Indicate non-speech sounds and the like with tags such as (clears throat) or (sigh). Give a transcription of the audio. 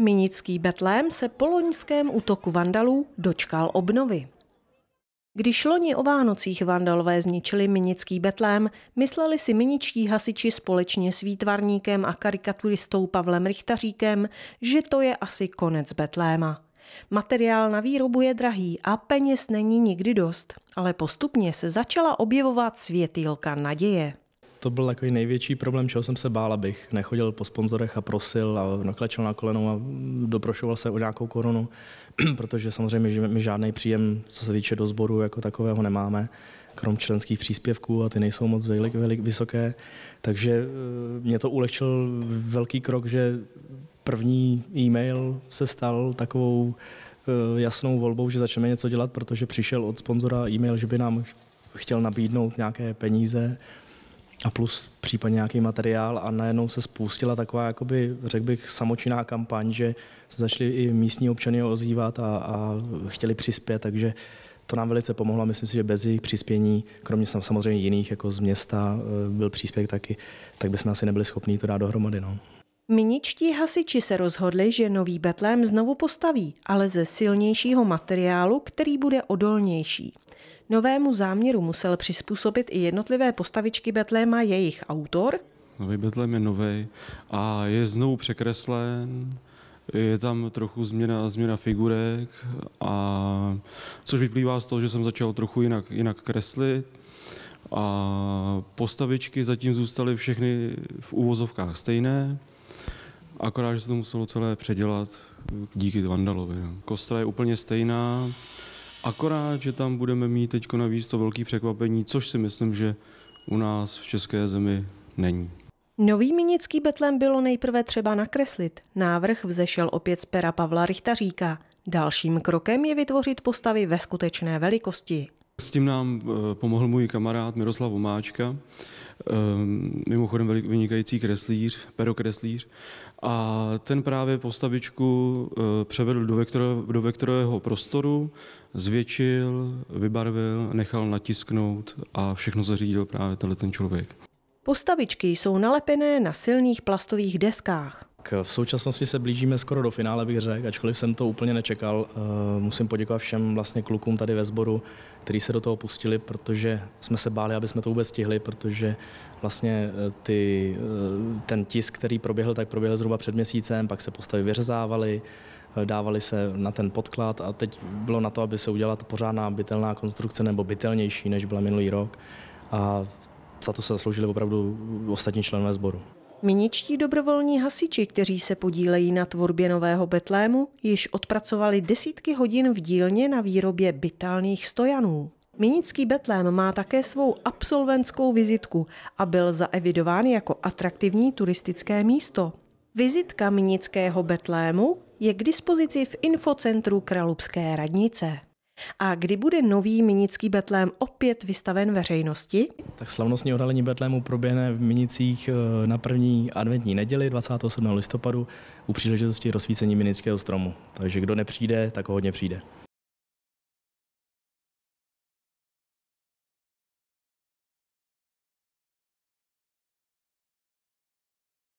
Minický Betlém se po loňském útoku vandalů dočkal obnovy. Když loni o Vánocích vandalové zničili Minický Betlém, mysleli si miničtí hasiči společně s výtvarníkem a karikaturistou Pavlem Richtaříkem, že to je asi konec Betléma. Materiál na výrobu je drahý a peněz není nikdy dost, ale postupně se začala objevovat světýlka naděje to byl takový největší problém, čeho jsem se bál, abych nechodil po sponzorech a prosil a naklečel na kolenou a doprošoval se o nějakou korunu, (clears throat) protože samozřejmě my žádný příjem, co se týče do sboru jako takového nemáme, krom členských příspěvků a ty nejsou moc velik, velik, vysoké. Takže eh, mě to ulehčil velký krok, že první e-mail se stal takovou eh, jasnou volbou, že začneme něco dělat, protože přišel od sponzora e-mail, že by nám chtěl nabídnout nějaké peníze a plus případně nějaký materiál a najednou se spustila taková, jakoby, řekl bych, samočinná kampaň, že se začali i místní občany ozývat a, a chtěli přispět, takže to nám velice pomohlo. Myslím si, že bez jejich přispění, kromě samozřejmě jiných, jako z města, e, byl příspěvek taky, tak bychom asi nebyli schopni to dát dohromady. No. Miničtí hasiči se rozhodli, že nový Betlém znovu postaví, ale ze silnějšího materiálu, který bude odolnější. Novému záměru musel přizpůsobit i jednotlivé postavičky Betléma jejich autor. Nový Betlém je nový a je znovu překreslen, je tam trochu změna, změna figurek, a, což vyplývá z toho, že jsem začal trochu jinak, jinak kreslit. A postavičky zatím zůstaly všechny v úvozovkách stejné, akorát, že se to muselo celé předělat díky Vandalovi. No. Kostra je úplně stejná, Akorát, že tam budeme mít teď navíc to velké překvapení, což si myslím, že u nás v České zemi není. Nový minický betlem bylo nejprve třeba nakreslit. Návrh vzešel opět z pera Pavla Richtaříka. Dalším krokem je vytvořit postavy ve skutečné velikosti. S tím nám eh, pomohl můj kamarád Miroslav Omáčka, eh, mimochodem vynikající kreslíř, perokreslíř. A ten právě postavičku eh, převedl do, vektor, do vektorového prostoru, zvětšil, vybarvil, nechal natisknout a všechno zařídil právě tenhle ten člověk. Postavičky jsou nalepené na silných plastových deskách. Eh, v současnosti se blížíme skoro do finále, bych řekl, ačkoliv jsem to úplně nečekal. Eh, musím poděkovat všem vlastně klukům tady ve sboru, kteří se do toho pustili, protože jsme se báli, aby jsme to vůbec stihli, protože vlastně eh, ty, ten tisk, který proběhl, tak proběhl zhruba před měsícem, pak se postavy vyřezávaly, dávali se na ten podklad a teď bylo na to, aby se udělala pořádná bytelná konstrukce nebo bytelnější, než byla minulý rok. A za to se zasloužili opravdu ostatní členové sboru. Miničtí dobrovolní hasiči, kteří se podílejí na tvorbě nového betlému, již odpracovali desítky hodin v dílně na výrobě bytelných stojanů. Minický betlém má také svou absolventskou vizitku a byl zaevidován jako atraktivní turistické místo. Vizitka Minického betlému je k dispozici v infocentru Kralupské radnice. A kdy bude nový minický betlém opět vystaven veřejnosti? Tak slavnostní odhalení betlému proběhne v Minicích eh, na první adventní neděli 27. listopadu u příležitosti rozsvícení minického stromu. Takže kdo nepřijde, tak ho hodně přijde.